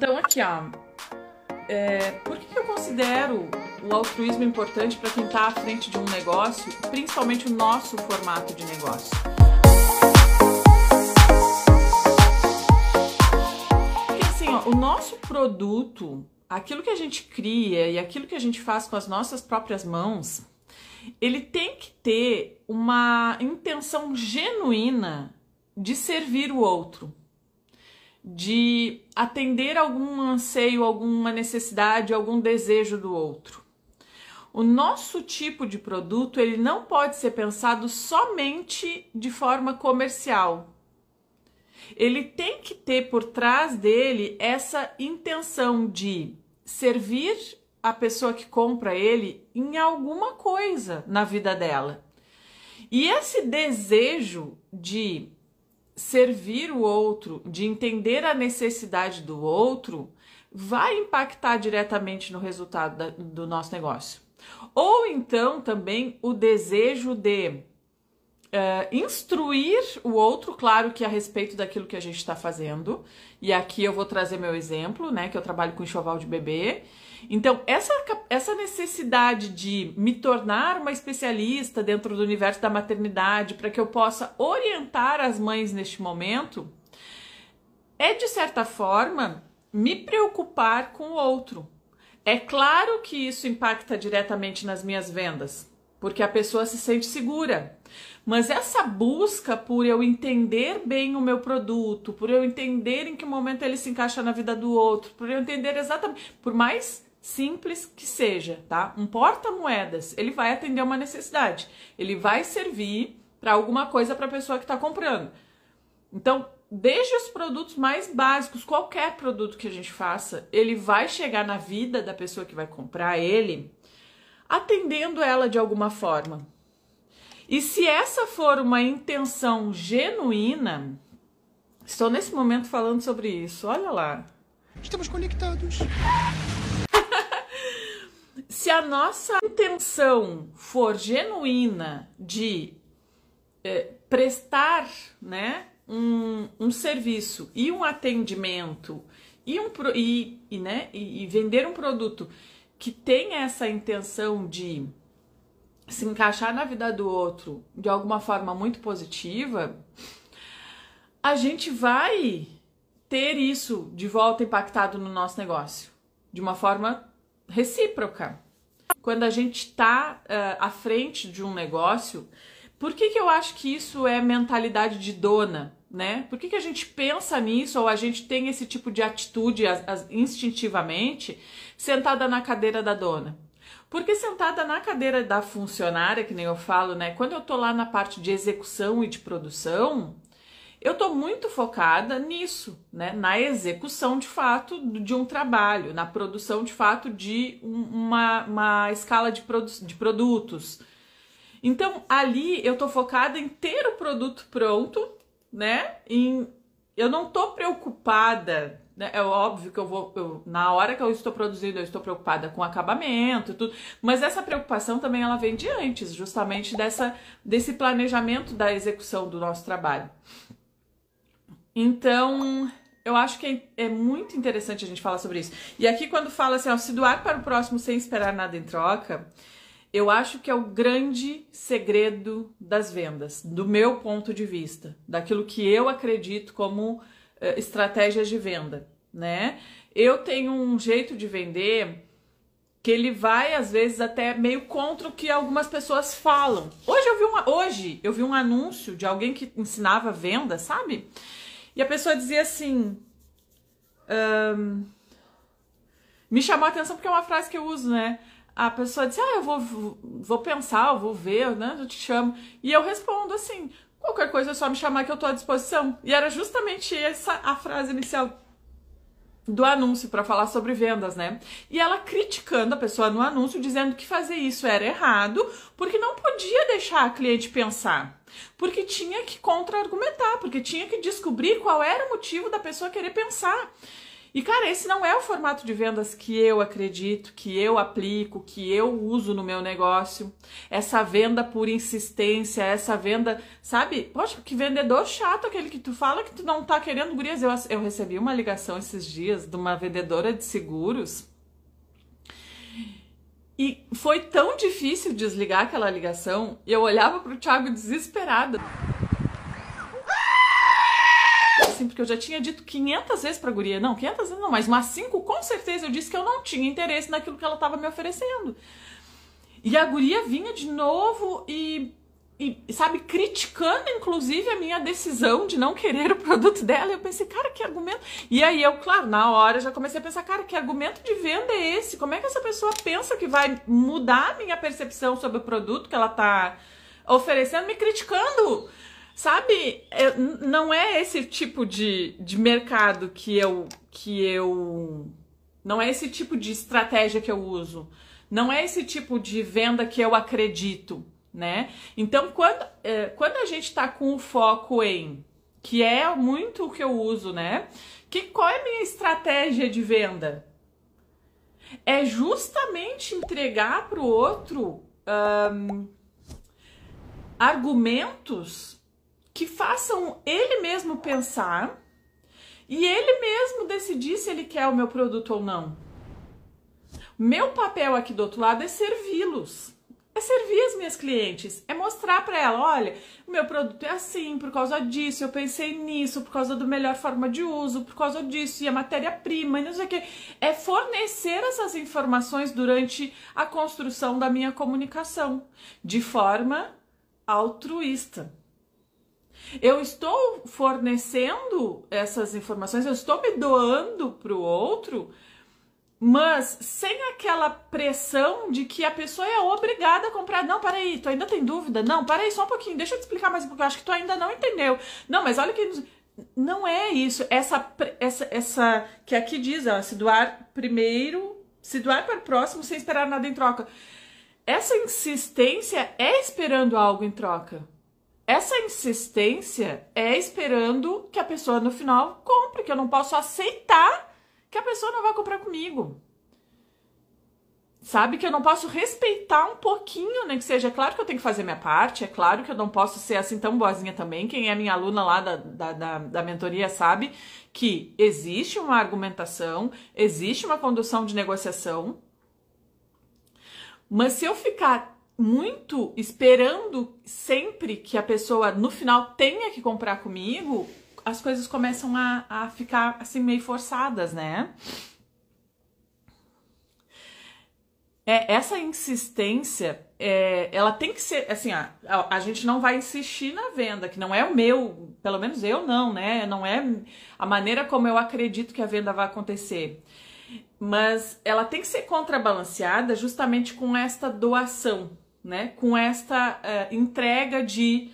Então, aqui, ó. É, por que, que eu considero o altruísmo importante para quem está à frente de um negócio, principalmente o nosso formato de negócio? Porque assim, ó, o nosso produto, aquilo que a gente cria e aquilo que a gente faz com as nossas próprias mãos, ele tem que ter uma intenção genuína de servir o outro de atender algum anseio, alguma necessidade, algum desejo do outro. O nosso tipo de produto, ele não pode ser pensado somente de forma comercial. Ele tem que ter por trás dele essa intenção de servir a pessoa que compra ele em alguma coisa na vida dela. E esse desejo de servir o outro, de entender a necessidade do outro, vai impactar diretamente no resultado da, do nosso negócio. Ou então também o desejo de Uh, instruir o outro, claro que a respeito daquilo que a gente está fazendo. E aqui eu vou trazer meu exemplo, né? Que eu trabalho com enxoval de bebê. Então, essa, essa necessidade de me tornar uma especialista dentro do universo da maternidade para que eu possa orientar as mães neste momento é, de certa forma, me preocupar com o outro. É claro que isso impacta diretamente nas minhas vendas, porque a pessoa se sente segura. Mas essa busca por eu entender bem o meu produto, por eu entender em que momento ele se encaixa na vida do outro, por eu entender exatamente, por mais simples que seja, tá? Um porta-moedas, ele vai atender uma necessidade. Ele vai servir para alguma coisa para a pessoa que está comprando. Então, desde os produtos mais básicos, qualquer produto que a gente faça, ele vai chegar na vida da pessoa que vai comprar ele, atendendo ela de alguma forma. E se essa for uma intenção genuína, estou nesse momento falando sobre isso, olha lá. Estamos conectados se a nossa intenção for genuína de eh, prestar né, um, um, serviço e um atendimento e, um, e, e, né, e, e vender um produto que tem essa intenção de se encaixar na vida do outro de alguma forma muito positiva, a gente vai ter isso de volta impactado no nosso negócio de uma forma recíproca. Quando a gente está uh, eh, à frente de um negócio, por que, que eu acho que isso é mentalidade de dona? Né? Por que, que a gente pensa nisso ou a gente tem esse tipo de atitude as, as, instintivamente sentada na cadeira da dona? Porque sentada na cadeira da funcionária, que nem eu falo, né? Quando eu tô lá na parte de execução e de produção, eu estou muito focada nisso, né? na execução de fato de um trabalho, na produção de fato de uma, uma escala de, produ de produtos. Então, ali eu estou focada em ter o produto pronto, né? Em, eu não estou preocupada né? é óbvio que eu vou. Eu, na hora que eu estou produzindo, eu estou preocupada com acabamento e tudo. Mas essa preocupação também ela vem de antes, justamente dessa, desse planejamento da execução do nosso trabalho. Então, eu acho que é, é, muito interessante a gente falar sobre isso. E aqui, quando fala assim, ó, se doar para o próximo sem esperar nada em troca, eu acho que é o grande segredo das vendas, do meu ponto de vista, daquilo que eu acredito como eh, estratégias de venda, né? Eu tenho um jeito de vender que ele vai às vezes até meio contra o que algumas pessoas falam. Hoje eu vi uma hoje eu vi um anúncio de alguém que ensinava venda, sabe? E a pessoa dizia assim. Um, me chamou a atenção porque é uma frase que eu uso, né? A pessoa diz, ah, eu vou, vou pensar, eu vou ver, né? Eu te chamo. E eu respondo assim, qualquer coisa é só me chamar que eu tô à disposição. E era justamente essa a frase inicial do anúncio para falar sobre vendas, né? E ela criticando a pessoa no anúncio, dizendo que fazer isso era errado, porque não podia deixar a cliente pensar. Porque tinha que contra-argumentar, porque tinha que descobrir qual era o motivo da pessoa querer pensar. E, cara, esse não é o formato de vendas que eu acredito, que eu aplico, que eu uso no meu negócio. Essa venda por insistência, essa venda, sabe? Poxa, que vendedor chato aquele que tu fala que tu não tá querendo gurias. Eu, eu recebi uma ligação esses dias de uma vendedora de seguros e foi tão difícil desligar aquela ligação, e eu olhava pro Thiago desesperada. Assim, porque eu já tinha dito 500 vezes pra guria, não, 500 vezes não, mas umas 5 com certeza eu disse que eu não tinha interesse naquilo que ela tava me oferecendo. E a guria vinha de novo e e, sabe, criticando inclusive a minha decisão de não querer o produto dela. Eu pensei, cara, que argumento. E aí eu, claro, na hora já comecei a pensar, cara, que argumento de venda é esse? Como é que essa pessoa pensa que vai mudar a minha percepção sobre o produto que ela tá oferecendo, me criticando? Sabe, eu, é, não é esse tipo de, de mercado que eu que eu não é esse tipo de estratégia que eu uso. Não é esse tipo de venda que eu acredito né? Então, quando, eh, quando a gente tá com o foco em, que é muito o que eu uso, né? Que qual é a minha estratégia de venda? É justamente entregar para o outro um, argumentos que façam ele mesmo pensar e ele mesmo decidir se ele quer o meu produto ou não. Meu papel aqui do outro lado é servi-los. É servir as minhas clientes, é mostrar para ela, olha, o meu produto é assim por causa disso, eu pensei nisso por causa do melhor forma de uso, por causa disso e a matéria-prima, e não sei o que. É fornecer essas informações durante a construção da minha comunicação de forma altruísta. Eu estou fornecendo essas informações, eu estou me doando para o outro mas sem aquela pressão de que a pessoa é obrigada a comprar. Não, peraí, tu ainda tem dúvida? Não, peraí, só um pouquinho, deixa eu te explicar mais, porque pouquinho, acho que tu ainda não entendeu. Não, mas olha que. Não é isso. Essa, essa, essa que aqui diz, ó, se doar primeiro, se doar para o próximo sem esperar nada em troca. Essa insistência é esperando algo em troca. Essa insistência é esperando que a pessoa no final compre, que eu não posso aceitar que a pessoa não vai comprar comigo. Sabe que eu não posso respeitar um pouquinho, né? Que seja, é claro que eu tenho que fazer minha parte, é claro que eu não posso ser assim tão boazinha também. Quem é minha aluna lá da, da, da, da mentoria sabe que existe uma argumentação, existe uma condução de negociação. Mas se eu ficar muito esperando sempre que a pessoa no final tenha que comprar comigo, as coisas começam a, a ficar assim meio forçadas, né? É, essa insistência, é, ela tem que ser, assim, a, a, a, gente não vai insistir na venda, que não é o meu, pelo menos eu não, né? Não é a maneira como eu acredito que a venda vai acontecer. Mas ela tem que ser contrabalanceada justamente com esta doação, né? Com esta uh, entrega de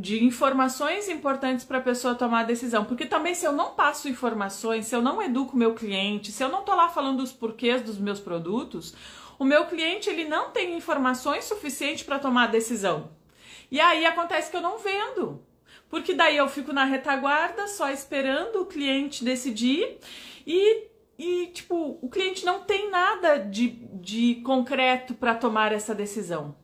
de informações importantes para a pessoa tomar a decisão. Porque também se eu não passo informações, se eu não educo meu cliente, se eu não estou lá falando os porquês dos meus produtos, o meu cliente ele não tem informações suficientes para tomar a decisão. E aí acontece que eu não vendo. Porque daí eu fico na retaguarda, só esperando o cliente decidir e e tipo, o cliente não tem nada de, de concreto para tomar essa decisão.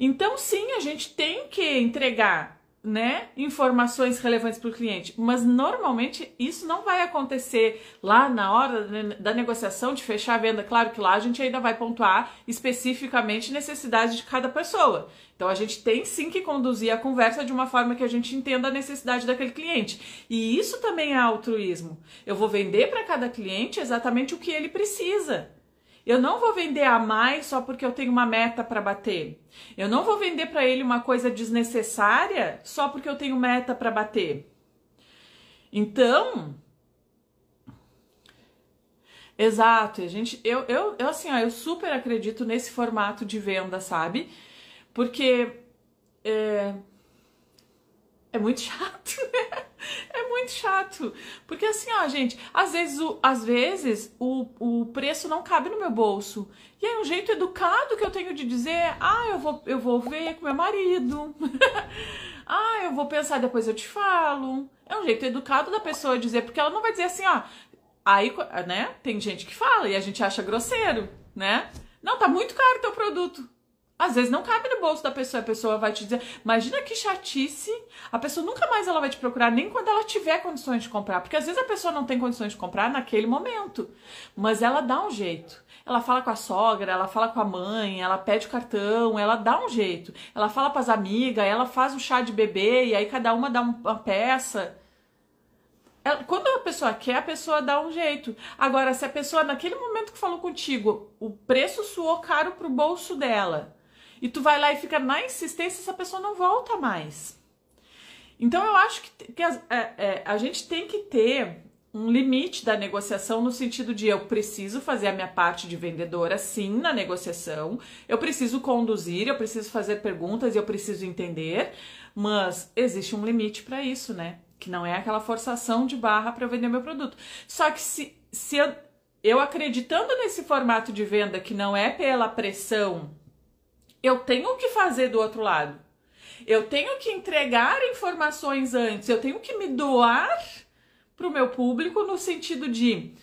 Então, sim, a gente tem que entregar né, informações relevantes para o cliente, mas normalmente isso não vai acontecer lá na hora da negociação de fechar a venda. Claro que lá a gente ainda vai pontuar especificamente necessidade de cada pessoa. Então a gente tem sim que conduzir a conversa de uma forma que a gente entenda a necessidade daquele cliente. E isso também é altruísmo. Eu vou vender para cada cliente exatamente o que ele precisa. Eu não vou vender a mais só porque eu tenho uma meta para bater. Eu não vou vender para ele uma coisa desnecessária só porque eu tenho meta para bater. Então, exato. A gente, eu, eu, eu assim, ó, eu super acredito nesse formato de venda, sabe? Porque é, é muito chato. Né? É muito chato. Porque assim, ó, gente, às vezes o, às vezes o, o preço não cabe no meu bolso. E é um jeito educado que eu tenho de dizer, ah, eu vou, eu vou ver com meu marido. ah, eu vou pensar, depois eu te falo. É um jeito educado da pessoa dizer, porque ela não vai dizer assim, ó. Aí, né? Tem gente que fala e a gente acha grosseiro, né? Não, tá muito caro o teu produto. Às vezes não cabe no bolso da pessoa, a pessoa vai te dizer, imagina que chatice. A pessoa nunca mais ela vai te procurar, nem quando ela tiver condições de comprar, porque às vezes a pessoa não tem condições de comprar naquele momento, mas ela dá um jeito. Ela fala com a sogra, ela fala com a mãe, ela pede o cartão, ela dá um jeito. Ela fala para as amigas, ela faz o chá de bebê e aí cada uma dá uma peça quando a pessoa quer, a pessoa dá um jeito. Agora, se a pessoa, naquele momento que falou contigo, o preço suou caro pro bolso dela, e tu vai lá e fica na insistência, essa pessoa não volta mais. Então eu acho que, que a, é, é, a gente tem que ter um limite da negociação no sentido de eu preciso fazer a minha parte de vendedora sim na negociação, eu preciso conduzir, eu preciso fazer perguntas, e eu preciso entender, mas existe um limite para isso, né? Que não é aquela forçação de barra para vender meu produto. Só que se, se eu, eu acreditando nesse formato de venda que não é pela pressão eu tenho que fazer do outro lado. Eu tenho que entregar informações antes. Eu tenho que me doar para o meu público no sentido de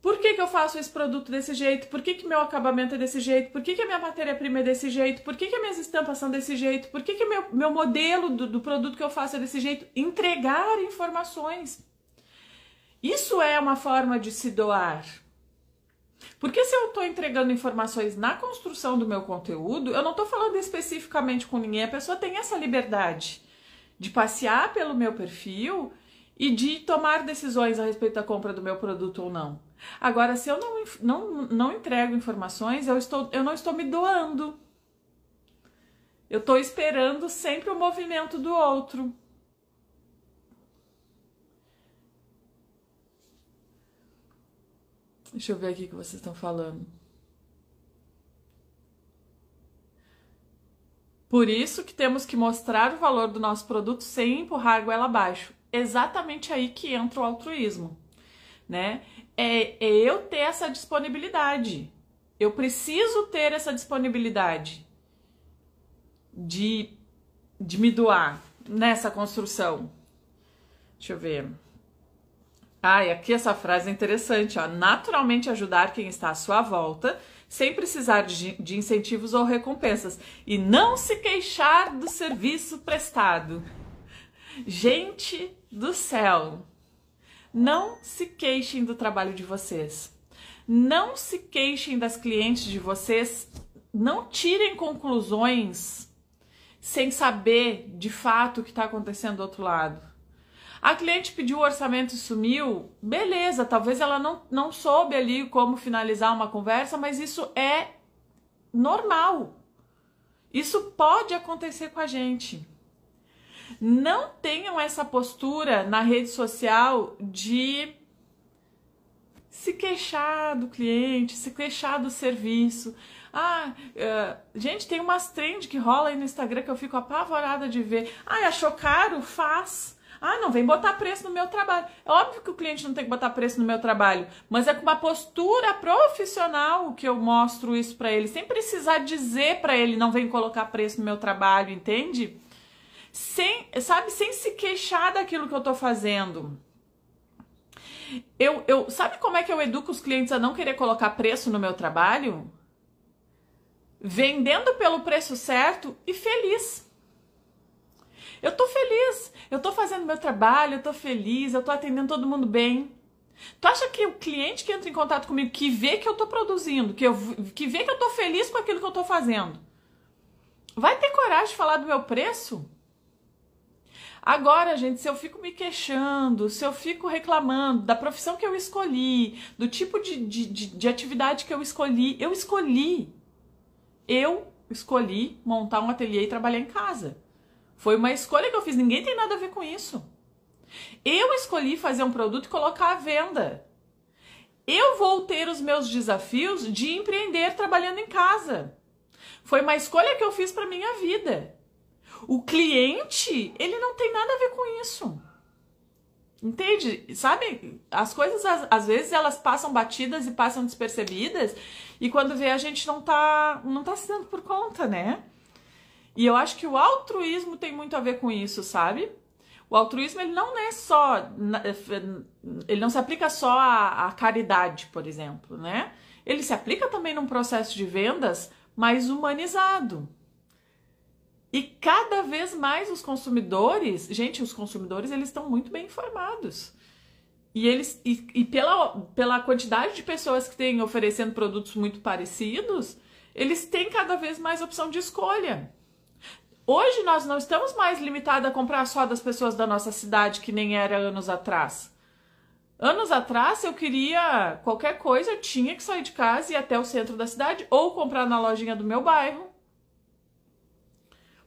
por que, que eu faço esse produto desse jeito? Por que, que meu acabamento é desse jeito? Por que, que a minha matéria-prima é desse jeito? Por que, que minhas estampas são desse jeito? Por que, que meu, meu modelo do, do produto que eu faço é desse jeito? Entregar informações. Isso é uma forma de se doar. Porque se eu estou entregando informações na construção do meu conteúdo, eu não estou falando especificamente com ninguém, a pessoa tem essa liberdade de passear pelo meu perfil e de tomar decisões a respeito da compra do meu produto ou não. Agora, se eu não, não, não entrego informações, eu, estou, eu não estou me doando. Eu estou esperando sempre o movimento do outro. Deixa eu ver aqui o que vocês estão falando. Por isso que temos que mostrar o valor do nosso produto sem empurrar a goela abaixo. Exatamente aí que entra o altruísmo, né? É, é eu ter essa disponibilidade. Eu preciso ter essa disponibilidade de, de me doar nessa construção. Deixa eu ver. Ah, e aqui essa frase é interessante, ó. Naturalmente ajudar quem está à sua volta, sem precisar de, de incentivos ou recompensas. E não se queixar do serviço prestado. Gente do céu, não se queixem do trabalho de vocês. Não se queixem das clientes de vocês. Não tirem conclusões sem saber de fato o que está acontecendo do outro lado. A cliente pediu o orçamento e sumiu, beleza, talvez ela não, não soube ali como finalizar uma conversa, mas isso é normal. Isso pode acontecer com a gente. Não tenham essa postura na rede social de se queixar do cliente, se queixar do serviço. Ah, uh, gente, tem umas trends que rola aí no Instagram que eu fico apavorada de ver. Ah, achou caro? Faz. Ah, não, vem botar preço no meu trabalho. É óbvio que o cliente não tem que botar preço no meu trabalho, mas é com uma postura profissional que eu mostro isso para ele, sem precisar dizer para ele não vem colocar preço no meu trabalho, entende? Sem, sabe, sem se queixar daquilo que eu tô fazendo. Eu, eu, sabe como é que eu educo os clientes a não querer colocar preço no meu trabalho? Vendendo pelo preço certo e feliz. Eu tô feliz, eu tô fazendo meu trabalho, eu tô feliz, eu tô atendendo todo mundo bem. Tu acha que o cliente que entra em contato comigo, que vê que eu tô produzindo, que, eu, que vê que eu tô feliz com aquilo que eu tô fazendo, vai ter coragem de falar do meu preço? Agora, gente, se eu fico me queixando, se eu fico reclamando da profissão que eu escolhi, do tipo de, de, de, de atividade que eu escolhi, eu escolhi. Eu escolhi montar um ateliê e trabalhar em casa. Foi uma escolha que eu fiz, ninguém tem nada a ver com isso. Eu escolhi fazer um produto e colocar à venda. Eu vou ter os meus desafios de empreender trabalhando em casa. Foi uma escolha que eu fiz para minha vida. O cliente, ele não tem nada a ver com isso. Entende? Sabe? As coisas, às, vezes, elas passam batidas e passam despercebidas. E quando vê, a gente não tá, não tá se dando por conta, né? E eu acho que o altruísmo tem muito a ver com isso, sabe? O altruísmo ele não é só, eh, ele não se aplica só à, à caridade, por exemplo, né? Ele se aplica também num processo de vendas mais humanizado. E cada vez mais os consumidores, gente, os consumidores eles estão muito bem informados. E eles e, e, pela, pela quantidade de pessoas que têm oferecendo produtos muito parecidos, eles têm cada vez mais opção de escolha. Hoje nós não estamos mais limitados a comprar só das pessoas da nossa cidade, que nem era anos atrás. Anos atrás, eu queria qualquer coisa, eu tinha que sair de casa e ir até o centro da cidade ou comprar na lojinha do meu bairro.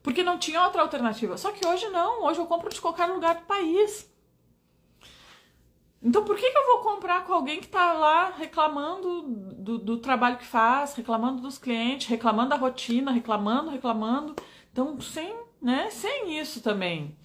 Porque não tinha outra alternativa. Só que hoje não, hoje eu compro de qualquer lugar do país. Então por que, que eu vou comprar com alguém que está lá reclamando do, do trabalho que faz, reclamando dos clientes, reclamando da rotina, reclamando, reclamando? Então, sem, né, sem isso também.